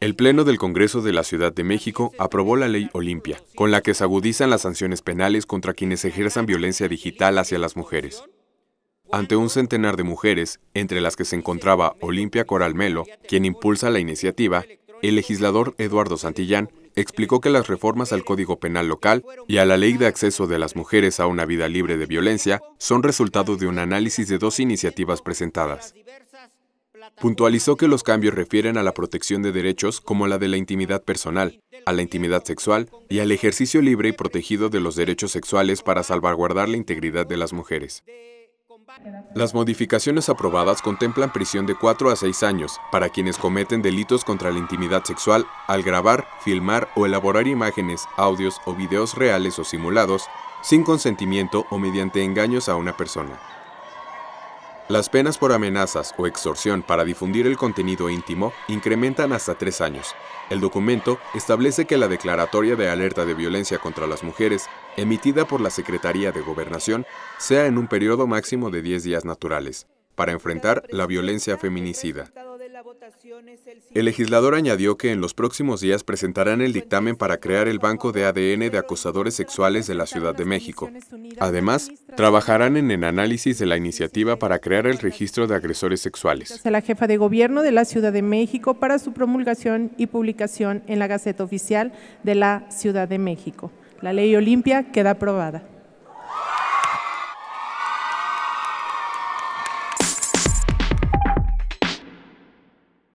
El Pleno del Congreso de la Ciudad de México aprobó la Ley Olimpia, con la que se agudizan las sanciones penales contra quienes ejerzan violencia digital hacia las mujeres. Ante un centenar de mujeres, entre las que se encontraba Olimpia Coral Melo, quien impulsa la iniciativa, el legislador Eduardo Santillán explicó que las reformas al Código Penal local y a la Ley de Acceso de las Mujeres a una Vida Libre de Violencia son resultado de un análisis de dos iniciativas presentadas, Puntualizó que los cambios refieren a la protección de derechos como la de la intimidad personal, a la intimidad sexual y al ejercicio libre y protegido de los derechos sexuales para salvaguardar la integridad de las mujeres. Las modificaciones aprobadas contemplan prisión de 4 a 6 años para quienes cometen delitos contra la intimidad sexual al grabar, filmar o elaborar imágenes, audios o videos reales o simulados sin consentimiento o mediante engaños a una persona. Las penas por amenazas o extorsión para difundir el contenido íntimo incrementan hasta tres años. El documento establece que la declaratoria de alerta de violencia contra las mujeres, emitida por la Secretaría de Gobernación, sea en un periodo máximo de 10 días naturales, para enfrentar la violencia feminicida. El legislador añadió que en los próximos días presentarán el dictamen para crear el banco de ADN de acosadores sexuales de la Ciudad de México. Además, trabajarán en el análisis de la iniciativa para crear el registro de agresores sexuales. La jefa de gobierno de la Ciudad de México para su promulgación y publicación en la Gaceta Oficial de la Ciudad de México. La ley Olimpia queda aprobada.